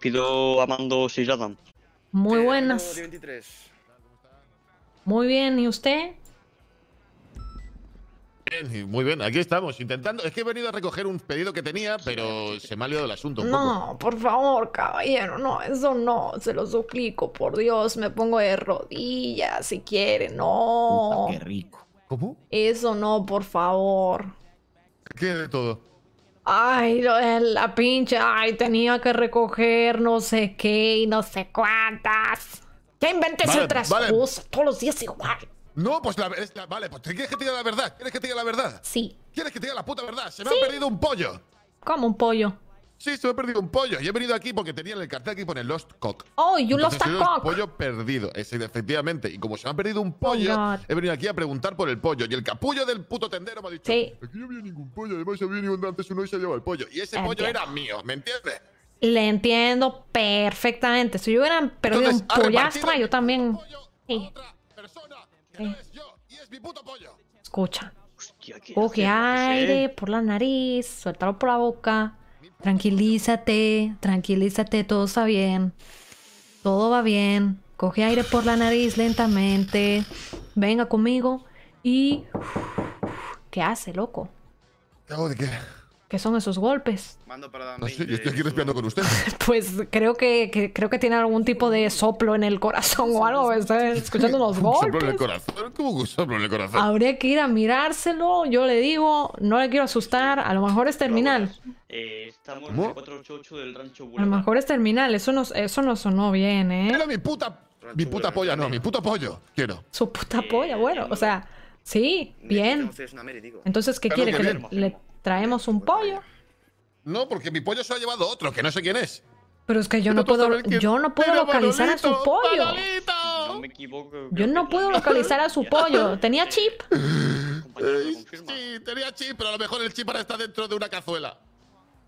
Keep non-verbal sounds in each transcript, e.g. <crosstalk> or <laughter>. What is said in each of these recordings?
Pido a Muy eh, buenas. Muy bien, ¿y usted? muy bien, aquí estamos intentando. Es que he venido a recoger un pedido que tenía, pero se me ha liado el asunto. no, por favor, caballero, no, eso no, se lo suplico, por Dios, me pongo de rodillas si quiere, no. qué rico. ¿Cómo? Eso no, por favor. ¿Qué de todo? Ay, la pinche, ay, tenía que recoger no sé qué y no sé cuántas. Ya inventes otras cosas, todos los días igual. No, pues la, vale, pues ¿quieres que te diga la verdad? ¿Quieres que te diga la verdad? Sí. ¿Quieres que te diga la puta verdad? Se me ha perdido un pollo. ¿Cómo un pollo? Sí, se me ha perdido un pollo. Y he venido aquí porque tenía el cartel que el Lost Cock. Oh, you lost a cock. pollo perdido, ese efectivamente. Y como se me ha perdido un oh, pollo, he venido aquí a preguntar por el pollo. Y el capullo del puto tendero me ha dicho: sí. Aquí no había ningún pollo. Además, había ningún antes uno y se llevado el pollo. Y ese pollo era mío, ¿me entiendes? Le entiendo perfectamente. Si yo hubiera perdido un pollastra, yo también. sí. es yo y mi puto pollo. Escucha. Hostia, ¿qué aire por la nariz, suéltalo por la boca. Tranquilízate, tranquilízate, todo está bien. Todo va bien. Coge aire por la nariz lentamente. Venga conmigo y... ¿Qué hace, loco? ¿De qué? ¿Qué son esos golpes? Mando para no yo estoy aquí respirando con usted. <laughs> pues creo que, creo que tiene algún tipo de soplo en el corazón o algo. Estoy escuchando unos golpes. <laughs> ¿Soplo en el corazón? ¿Cómo soplo en el corazón? Habría que ir a mirárselo. Yo le digo, no le quiero asustar. A lo mejor es terminal. estamos en 488 del rancho A lo mejor es terminal. Eso no, eso no sonó bien, ¿eh? Era mi puta. mi puta polla, no, mi puto pollo. Quiero. Su puta polla, bueno. O sea, sí, bien. Entonces, ¿qué quiere? Que le traemos un pollo. No, porque mi pollo se ha llevado otro, que no sé quién es. Pero es que yo no puedo, yo no puedo localizar a su pollo. Yo no puedo localizar a su pollo. Tenía chip. <laughs> Sí, tenía chip, pero a lo mejor el chip ahora está dentro de una cazuela.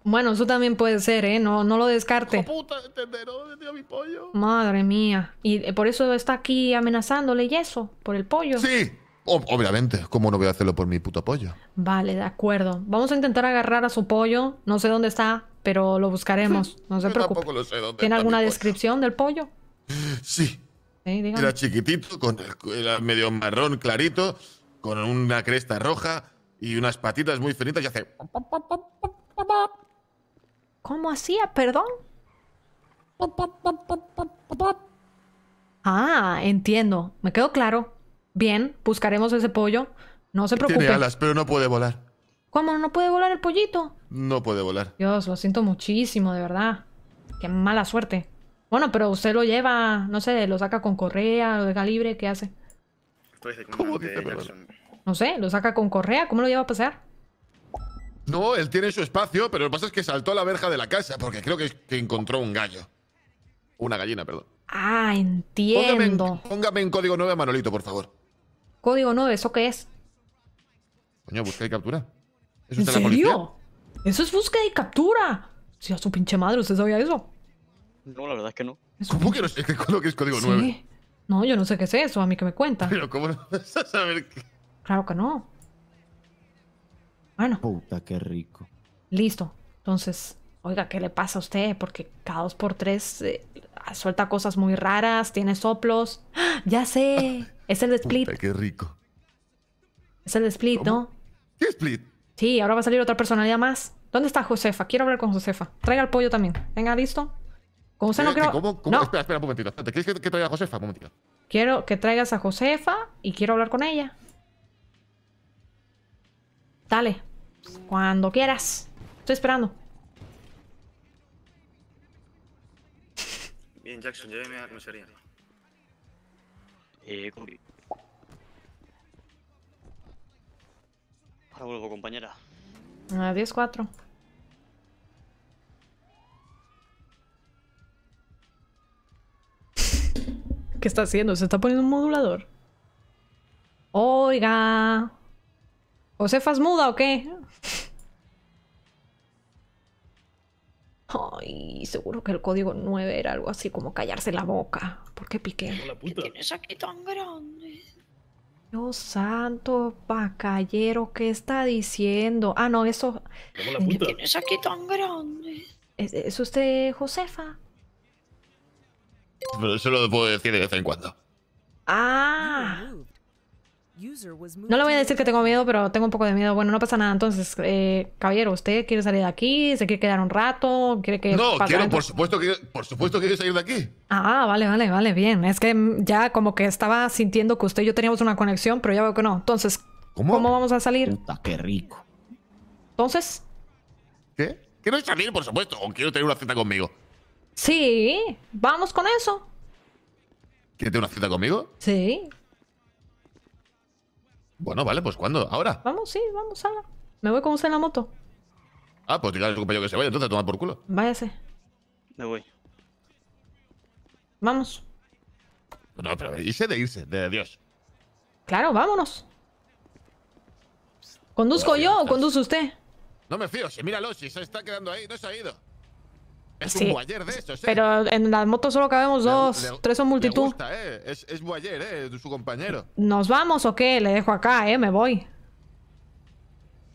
Bueno, eso también puede ser, ¿eh? No, no lo descarte. Madre mía. Y eh, por eso está aquí amenazándole y eso, por el pollo. Sí, Obviamente, ¿cómo no voy a hacerlo por mi puto pollo? Vale, de acuerdo. Vamos a intentar agarrar a su pollo. No sé dónde está, pero lo buscaremos. <laughs> No se preocupe. sé ¿Tiene alguna descripción del pollo? Sí. Era chiquitito, con, medio marrón clarito, con una cresta roja y unas patitas muy finitas y hace. ¿Cómo hacía? Perdón. Ah, entiendo. Me quedó claro. Bien, buscaremos ese pollo. No se preocupe. Tiene alas, pero no puede volar. ¿Cómo? ¿No puede volar el pollito? No puede volar. Dios, lo siento muchísimo, de verdad. Qué mala suerte. Bueno, pero usted lo lleva, no sé, lo saca con correa, lo deja libre, ¿qué hace? ¿Cómo dice, no sé, lo saca con correa, ¿cómo lo lleva a pasear? No, él tiene su espacio, pero lo que pasa es que saltó a la verja de la casa, porque creo que, encontró un gallo. Una gallina, perdón. Ah, entiendo. Póngame en, código 9 Manolito, por favor. Código 9, ¿eso qué es? Coño, búsqueda y captura. ¿Eso ¿En serio? Eso es búsqueda y captura. Sí, a su pinche madre, ¿usted sabía eso? No, la verdad es que no. ¿Cómo que no sé qué es código 9? No, yo no sé qué es eso, a mí que me cuenta. Pero ¿cómo no vas a saber qué? Claro que no. Bueno. Puta, qué rico. Listo. Entonces, oiga, ¿qué le pasa a usted? Porque cada dos por tres eh, suelta cosas muy raras, tiene soplos. ¡Ah! ya sé. <laughs> Es el de Split. qué rico. Es el de Split, ¿no? ¿Qué Split? Sí, ahora va a salir otra personalidad más. ¿Dónde está Josefa? Quiero hablar con Josefa. Traiga el pollo también. Venga, listo. Con José no quiero. Eh, ¿Cómo, No. Espera, espera un momentito. ¿Te quieres que, traiga a Josefa? Un momentito. Quiero que traigas a Josefa y quiero hablar con ella. Dale. Cuando quieras. Estoy esperando. Bien, Jackson, lléveme a la comisaría. Eh, Ahora vuelvo, compañera. 10-4. ¿Qué está haciendo? ¿Se está poniendo un modulador? Oiga. ¿O se muda o qué? y seguro que el código 9 era algo así como callarse la boca. ¿Por qué piqué? ¿Qué tienes aquí tan grande? Dios santo, pacayero, ¿qué está diciendo? Ah, no, eso... ¿Qué tienes aquí tan grande? ¿Es, usted Josefa? Pero eso lo puedo decir de vez en cuando. Ah, no le voy a decir que tengo miedo, pero tengo un poco de miedo. Bueno, no pasa nada. Entonces, eh, caballero, ¿usted quiere salir de aquí? ¿Se quiere quedar un rato? ¿Quiere que no, quiero, por supuesto que por supuesto quiero salir de aquí. Ah, vale, vale, vale, bien. Es que ya como que estaba sintiendo que usted y yo teníamos una conexión, pero ya veo que no. Entonces, ¿cómo, vamos a salir? qué rico. Entonces. ¿Qué? Quiero salir, por supuesto, o quiero tener una cita conmigo. Sí, vamos con eso. ¿Quiere tener una cita conmigo? Sí. Bueno, vale, pues ¿cuándo? ¿Ahora? Vamos, sí, vamos, salga. Me voy con usted en la moto. Ah, pues dígale a su compañero que se vaya, entonces toma por culo. Váyase. Me voy. Vamos. No, pero irse de irse, de Dios. Claro, vámonos. ¿Conduzco yo o conduce usted? No me fío, si míralo, si se está quedando ahí, no se ha ido. Es sí. un de estos, ¿eh? Pero en las motos solo cabemos dos, tres son multitud. Le gusta, ¿eh? Es, es ¿eh? Su compañero. ¿Nos vamos o qué? Le dejo acá, ¿eh? Me voy.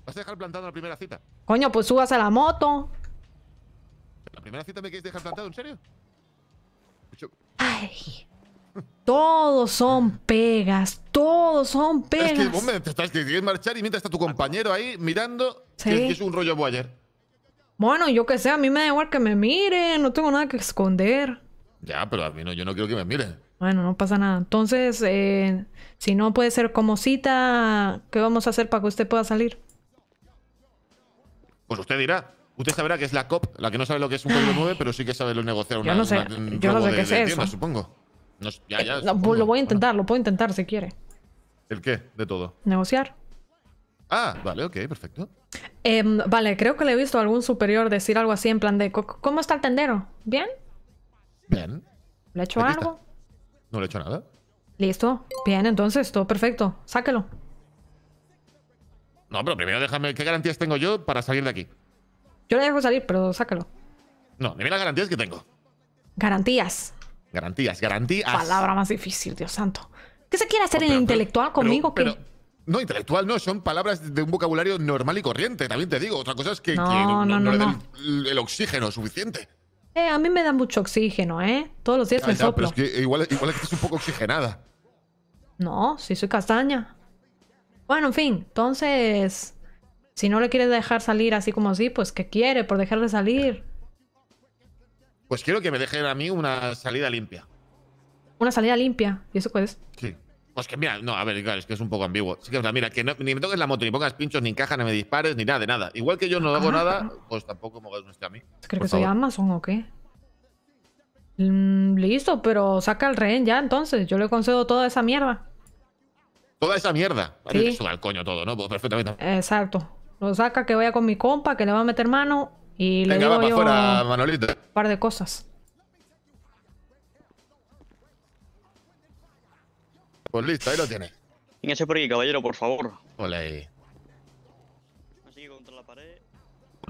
¿Vas a dejar plantado la primera cita? Coño, pues subas a la moto. ¿La primera cita me quieres dejar plantado? ¿En serio? Ay... Todos son pegas, todos son pegas. Es que, hombre, te estás, decidiendo marchar y mientras está tu compañero ahí mirando, que, es un rollo boyer. Bueno, yo qué sé, a mí me da igual que me miren, no tengo nada que esconder. Ya, pero a mí no, yo no quiero que me miren. Bueno, no pasa nada. Entonces, eh, si no puede ser como cita, ¿qué vamos a hacer para que usted pueda salir? Pues usted dirá. Usted sabrá que es la COP, la que no sabe lo que es un código 9, pero sí que sabe lo negociar una, yo no sé, yo no sé qué es supongo. Lo voy a intentar, lo puedo intentar si quiere. ¿El qué? De todo. Negociar. Ah, vale, ok, perfecto. Em, vale, creo que le he visto a algún superior decir algo así en plan de, ¿cómo está el tendero? ¿Bien? Bien. ¿Le he hecho algo? No le he hecho nada. Listo. Bien, entonces, todo perfecto. Sáquelo. No, pero primero déjame, ¿qué garantías tengo yo para salir de aquí? Yo le dejo salir, pero sáquelo. No, dime las garantías que tengo. Garantías. Garantías, garantías. Palabra más difícil, Dios santo. ¿Qué se quiere hacer el intelectual conmigo? que... No, intelectual no, son palabras de un vocabulario normal y corriente, también te digo. Otra cosa es que no, le den el, oxígeno suficiente. Eh, a mí me da mucho oxígeno, ¿eh? Todos los días me soplo. Pero es que igual, es que estás un poco oxigenada. No, sí soy castaña. Bueno, en fin, entonces... Si no le quieres dejar salir así como así, pues ¿qué quiere por dejarle salir? Pues quiero que me dejen a mí una salida limpia. ¿Una salida limpia? ¿Y eso puedes. Sí. Pues que mira, no, a ver, claro, es que es un poco ambiguo. que, mira, que ni me toques la moto, ni pongas pinchos, ni encajas, ni me dispares, ni nada, de nada. Igual que yo no hago nada, pues tampoco me hagas a mí. Pues ¿Crees que soy Amazon o qué? Mm, listo, pero saca al rehén ya entonces. Yo le concedo toda esa mierda. Toda esa mierda. Sí. coño todo, ¿no? Pues perfectamente. Exacto. Lo saca que vaya con mi compa, que le va a meter mano y le digo va Manolito. un par de cosas. Pues listo, ahí lo tiene. Véngase por aquí, caballero, por favor. Ole. contra la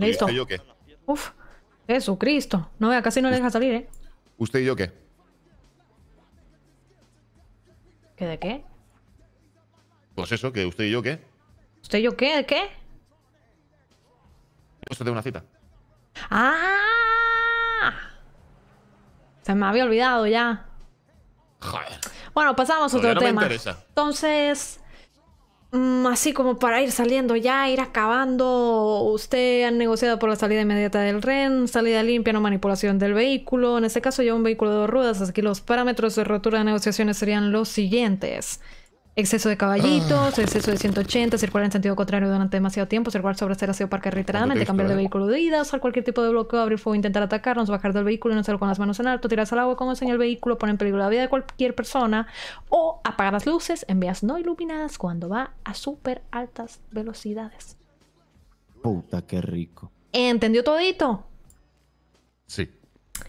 Listo. yo qué? Uf, Jesucristo. No vea, casi no le deja salir, ¿eh? ¿Usted y yo qué? ¿Qué de qué? Pues eso, que usted y yo qué. ¿Usted y yo qué? ¿De qué? Esto de una cita. ¡Ah! Se me había olvidado ya. Joder. Bueno, pasamos a otro tema. Entonces, mm, así como para ir saliendo ya, ir acabando, usted ha negociado por la salida inmediata del REN, salida limpia, no manipulación del vehículo. En este caso ya un vehículo de dos ruedas, así que los parámetros de rotura de negociaciones serían los siguientes. Exceso de caballitos, <clears throat> exceso de 180, circular en sentido contrario durante demasiado tiempo, circular sobre hacer aseo parque reiteradamente, cambiar de vehículo de ida, usar cualquier tipo de bloqueo, abrir fuego, intentar atacarnos, bajar del vehículo y no hacerlo con las manos en alto, tirarse al agua con el vehículo, poner en peligro la vida de cualquier persona o apagar las luces en vías no iluminadas cuando va a super altas velocidades. Puta, qué rico. ¿Entendió todito? Sí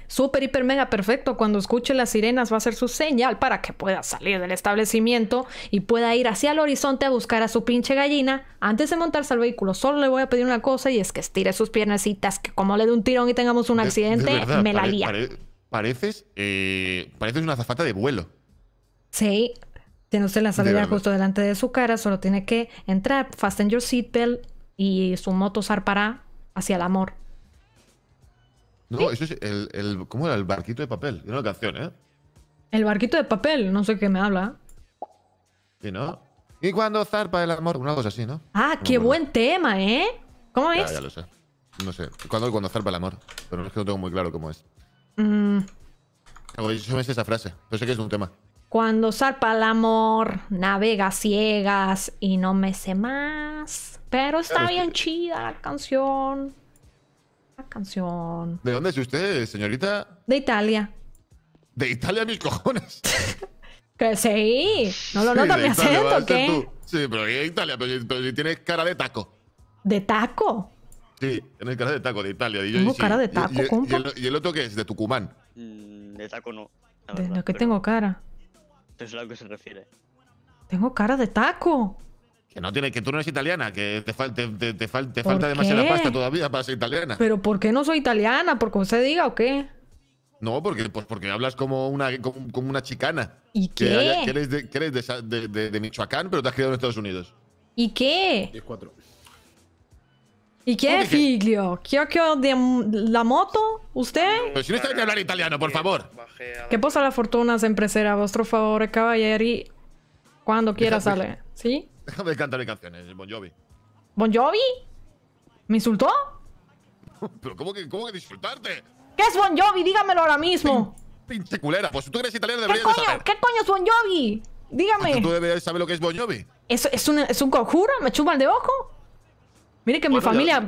súper, hiper, mega perfecto, cuando escuche las sirenas va a ser su señal para que pueda salir del establecimiento y pueda ir hacia el horizonte a buscar a su pinche gallina antes de montarse al vehículo. Solo le voy a pedir una cosa y es que estire sus piernecitas, que como le dé un tirón y tengamos un accidente, me la lía. Eh, pareces, una zafata de vuelo. Sí, tiene usted la salida justo delante de su cara, solo tiene que entrar, fasten your seatbelt y su moto zarpará hacia el amor. No, eso es el, el, ¿Cómo era? El barquito de papel. Era una canción, ¿eh? El barquito de papel, no sé qué me habla. ¿Y no? ¿Y cuando zarpa el amor? Una cosa así, ¿no? Ah, qué buen tema, ¿eh? ¿Cómo es? Ya lo sé. No sé. cuando zarpa el amor? Pero es que no tengo muy claro cómo es. Mm. Yo me esa frase, No sé que es un tema. Cuando zarpa el amor, navega ciegas y no me sé más. Pero está bien chida la canción. ¿De dónde es usted, señorita? De Italia. ¿De Italia, mis cojones? <laughs> que sí. No lo notas ¿Me mi ¿qué? Sí, pero de Italia, pero, si tienes cara de taco. ¿De taco? Sí, tienes cara de taco, de Italia. tengo cara de taco, y, Y el, otro qué es? ¿De Tucumán? Mm, de taco no. ¿De lo que tengo cara? Es a lo que se refiere. Tengo cara de taco. Que no tiene, que tú no eres italiana, que te, falte te, falta demasiada pasta todavía para ser italiana. Pero ¿por qué no soy italiana? ¿Porque usted diga o qué? No, porque, pues, porque hablas como una, como, una chicana. ¿Y qué? Que, eres, de, Michoacán, pero te has criado en Estados Unidos. ¿Y qué? ¿Y qué, figlio? ¿Quiero que de la moto? ¿Usted? Pero si no está bien hablar italiano, por favor. Que posa la fortuna se empresera, a vostro favor, caballero. Cuando quiera sale, ¿sí? Déjame de cantar mis canciones, Bon Jovi. ¿Bon Jovi? ¿Me insultó? <laughs> ¿Pero cómo que, cómo que ¿Qué es Bon Jovi? Dígamelo ahora mismo. Pinche culera, pues tú eres italiano deberías de saber. ¿Qué coño es Bon Jovi? Dígame. Ah, ¿Tú deberías saber lo que es Bon Jovi? ¿Es, es, un, es un conjuro? ¿Me chupan de ojo? Mire que mi familia,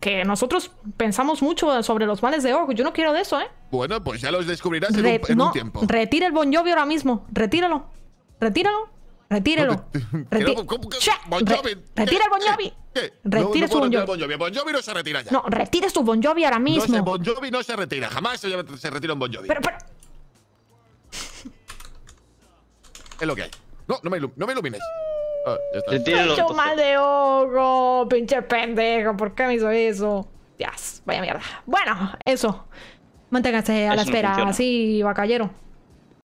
que nosotros pensamos mucho sobre los males de ojo. Yo no quiero de eso, ¿eh? Bueno, pues ya los descubrirás en, un tiempo. Retira el Bon Jovi ahora mismo. Retíralo. Retíralo. Bon Retira eh, eh, eh, Retira el Bon Jovi. Retire su Bon Jovi. Bon Jovi. Bon Jovi no se retira ya. No, retire su Bon Jovi ahora mismo. No, se, Bon Jovi no se retira. Jamás se, retira un Bon Jovi. Pero, Es lo que hay. No, no me, ilumines. Oh, ya está. mal de ojo, pinche pendejo. ¿Por qué me hizo eso? Dios, vaya mierda. Bueno, eso. Manténgase a la espera. Así, bacallero.